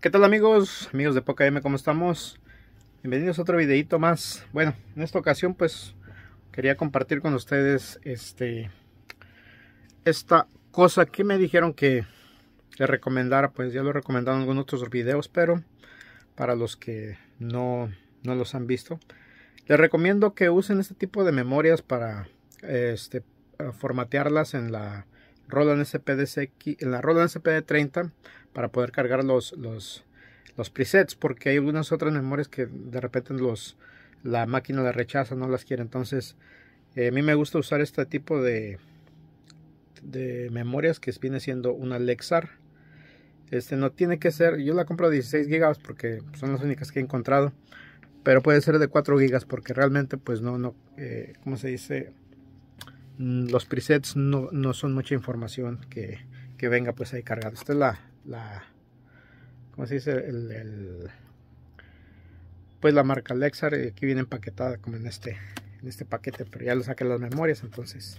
¿Qué tal amigos? Amigos de Poca M, ¿cómo estamos? Bienvenidos a otro videito más. Bueno, en esta ocasión pues quería compartir con ustedes este esta cosa que me dijeron que les recomendara, pues ya lo he recomendado en algunos otros videos, pero para los que no, no los han visto, les recomiendo que usen este tipo de memorias para este, formatearlas en la Roland en la Roland SPD30 para poder cargar los, presets porque hay algunas otras memorias que de repente los, la máquina las rechaza, no las quiere. Entonces eh, a mí me gusta usar este tipo de, de memorias que viene siendo una Lexar. Este no tiene que ser, yo la compro de 16 GB porque son las únicas que he encontrado, pero puede ser de 4 GB porque realmente pues no, no, eh, se dice? Mm, los presets no, son mucha información que, venga pues ahí cargado. Esta es la, la ¿cómo se dice? El, pues la marca Lexar y eh, aquí viene empaquetada como en este en este paquete pero ya le saqué las memorias entonces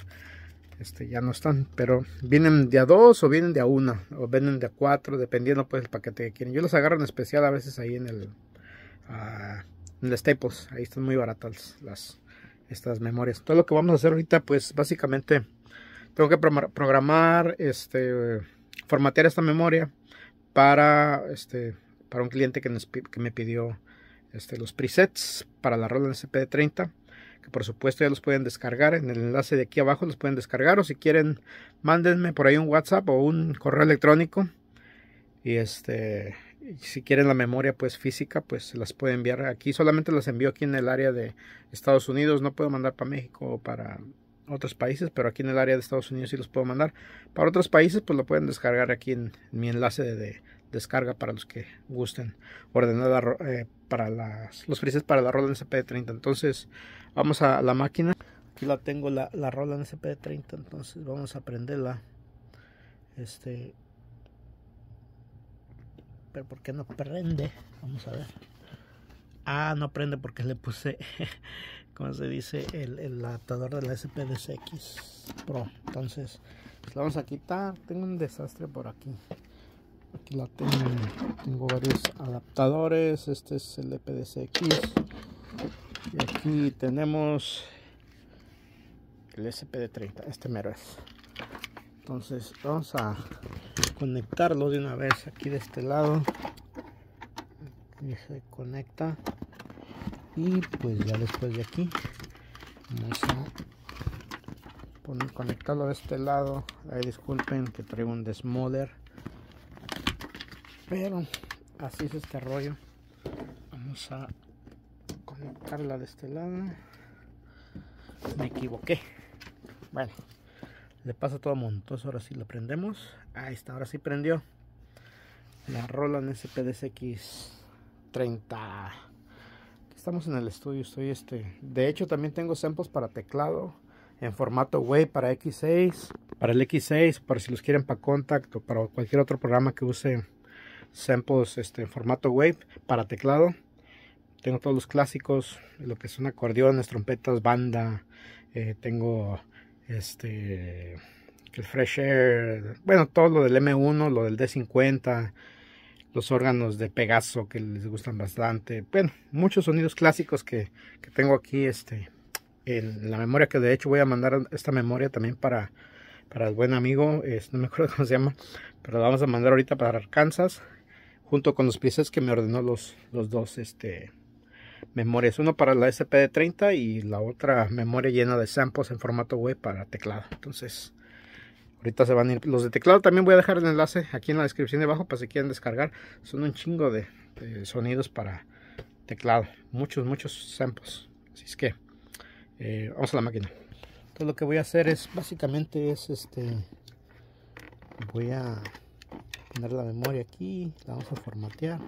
este ya no están pero vienen de a dos o vienen de a una o vienen de a cuatro dependiendo pues el paquete que quieren yo los agarro en especial a veces ahí en el ah, en el Staples ahí están muy baratas las estas memorias todo lo que vamos a hacer ahorita pues básicamente tengo que programar este formatear esta memoria para, este, para un cliente que, que me pidió este, los presets para la Roland SPD 30 que por supuesto ya los pueden descargar en el enlace de aquí abajo los pueden descargar o si quieren mándenme por ahí un WhatsApp o un correo electrónico y este si quieren la memoria pues física pues se las puede enviar aquí solamente las envío aquí en el área de Estados Unidos no puedo mandar para México o para otros países, pero aquí en el área de Estados Unidos sí los puedo mandar. Para otros países, pues lo pueden descargar aquí en, mi enlace de, descarga para los que gusten ordenar eh, para las, los frises para la Roland cp 30 Entonces, vamos a la máquina. Aquí la tengo, la, rola en cp 30 Entonces, vamos a prenderla. Este. Pero, ¿por no prende? Vamos a ver. Ah, no prende porque le puse. como se dice, el, adaptador de la SPDCX Pro. Entonces, pues, la vamos a quitar. Tengo un desastre por aquí. Aquí la tengo. Tengo varios adaptadores. Este es el PDCX Y aquí tenemos el SPD30. Este mero es. Entonces, vamos a conectarlo de una vez aquí de este lado. Y se conecta y pues ya después de aquí vamos a poner, conectarlo de este lado Ahí disculpen que traigo un desmoder pero así es este rollo vamos a conectarla de este lado me equivoqué bueno le pasa todo montoso ahora sí lo prendemos ahí está ahora sí prendió la Roland SPDCX 30 Estamos en el estudio, estoy este. De hecho, también tengo samples para teclado en formato wave para X6, para el X6, para si los quieren para contacto o para cualquier otro programa que use samples este, en formato wave para teclado. Tengo todos los clásicos, lo que son acordeones, trompetas, banda. Eh, tengo este el Fresh Air, bueno, todo lo del M1, lo del D50, los órganos de Pegaso que les gustan bastante. Bueno, muchos sonidos clásicos que, tengo aquí este, en la memoria, que de hecho voy a mandar esta memoria también para, para el buen amigo, es, no me acuerdo cómo se llama, pero la vamos a mandar ahorita para Arkansas, junto con los piezas que me ordenó los, los dos este, memorias, uno para la SPD30 y la otra memoria llena de samples en formato web para teclado. Entonces, Ahorita se van a ir. Los de teclado también voy a dejar el enlace aquí en la descripción de abajo para si quieren descargar. Son un chingo de, sonidos para teclado. Muchos, muchos samples. Así es que eh, vamos a la máquina. Entonces lo que voy a hacer es básicamente es este. Voy a poner la memoria aquí. La vamos a formatear.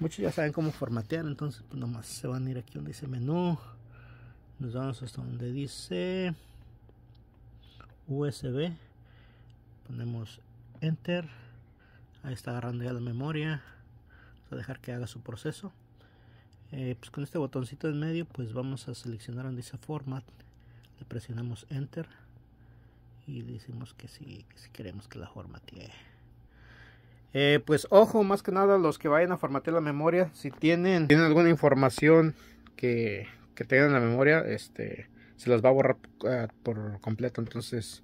Muchos ya saben cómo formatear. Entonces pues, nomás se van a ir aquí donde dice menú. Nos vamos hasta donde dice USB ponemos enter ahí está agarrando ya la memoria vamos a dejar que haga su proceso eh, pues con este botoncito en medio pues vamos a seleccionar donde dice format le presionamos enter y le decimos que si, que queremos que la formatee eh, pues ojo más que nada los que vayan a formatear la memoria si tienen, alguna información que, que tengan en la memoria este se las va a borrar eh, por completo. Entonces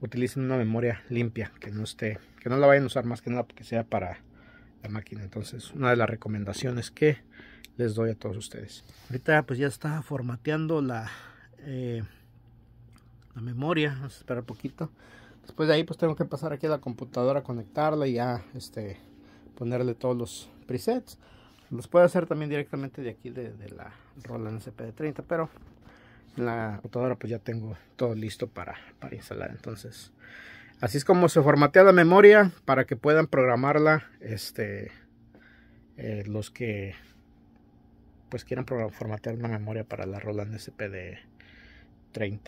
utilicen una memoria limpia que no esté, que no la vayan a usar más que nada porque sea para la máquina. Entonces una de las recomendaciones que les doy a todos ustedes. Ahorita pues ya está formateando la, eh, la memoria. Vamos a esperar poquito. Después de ahí pues tengo que pasar aquí a la computadora, conectarla y ya este, ponerle todos los presets. Los puedo hacer también directamente de aquí de, de la Roland CP30, pero la computadora pues ya tengo todo listo para, instalar. Entonces, así es como se formatea la memoria para que puedan programarla este, eh, los que pues quieran formatear una memoria para la Roland SPD30.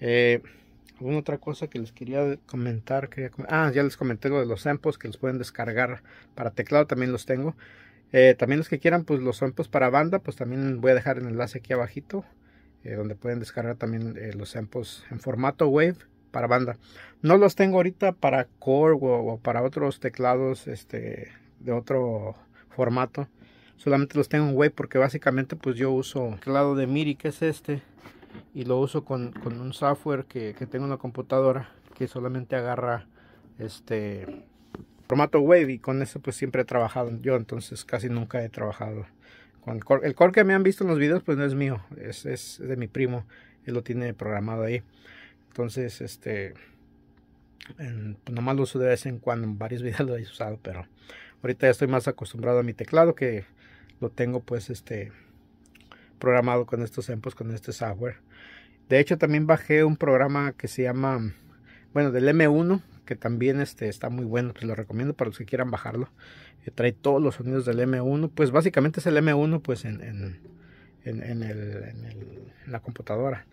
Eh, alguna otra cosa que les quería comentar, quería ah, ya les comenté lo de los samples que los pueden descargar para teclado, también los tengo. Eh, también los que quieran, pues los samples para banda, pues también voy a dejar el enlace aquí abajito eh, donde pueden descargar también eh, los samples en formato wave para banda. No los tengo ahorita para Core o, para otros teclados este, de otro formato. Solamente los tengo en Wave porque básicamente pues yo uso un teclado de MIDI que es este y lo uso con, con un software que, que, tengo en la computadora que solamente agarra este formato Wave y con eso pues siempre he trabajado yo entonces casi nunca he trabajado el, core, que me han visto en los videos, pues no es mío, es, es, de mi primo. Él lo tiene programado ahí. Entonces, este, pues nomás lo uso de vez en cuando, en varios videos lo he usado, pero ahorita ya estoy más acostumbrado a mi teclado que lo tengo pues este programado con estos empos, con este software. De hecho también bajé un programa que se llama, bueno, del M1, que también este, está muy bueno, pues lo recomiendo para los que quieran bajarlo. Eh, trae todos los sonidos del M1, pues básicamente es el M1 pues en, la computadora.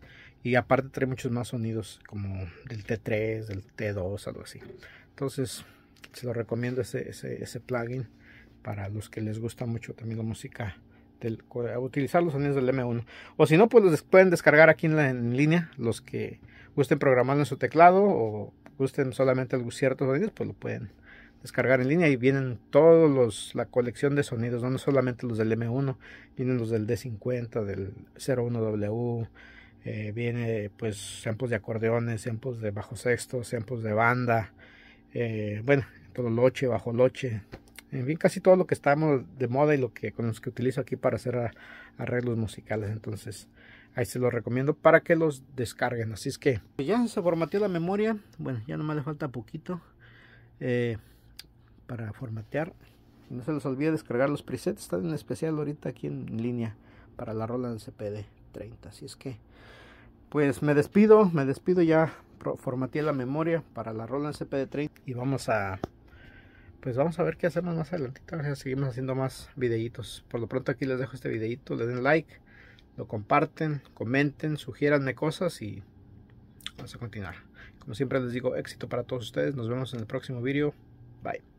Y aparte trae muchos más sonidos como del T3, del T2, algo así. Entonces, se lo recomiendo ese, ese, plugin para los que les gusta mucho también la música del, utilizar los sonidos del M1. O si no, pues los pueden descargar aquí en, línea, los que gusten programarlo en su teclado o gusten solamente algunos ciertos sonidos, pues lo pueden descargar en línea y vienen todos los la colección de sonidos, no, solamente los del M1, vienen los del D50, del 01W, eh, viene pues samples de acordeones, samples de bajo sexto, samples de banda, eh, bueno, todo loche, bajo loche, en fin, casi todo lo que estamos de moda y lo que con los que utilizo aquí para hacer arreglos musicales, entonces Ahí se los recomiendo para que los descarguen. Así es que ya se formateó la memoria. Bueno, ya nomás le falta poquito eh, para formatear. no se les olvide descargar los presets. Están en especial ahorita aquí en línea para la rola CPD 30. Así es que, pues me despido. Me despido ya. Formateé la memoria para la rola CPD 30. Y vamos a pues vamos a ver qué hacemos más adelantito. Seguimos haciendo más videitos. Por lo pronto aquí les dejo este videito. Le den like lo comparten, comenten, sugiéranme cosas y vamos a continuar. Como siempre les digo, éxito para todos ustedes. Nos vemos en el próximo video. Bye.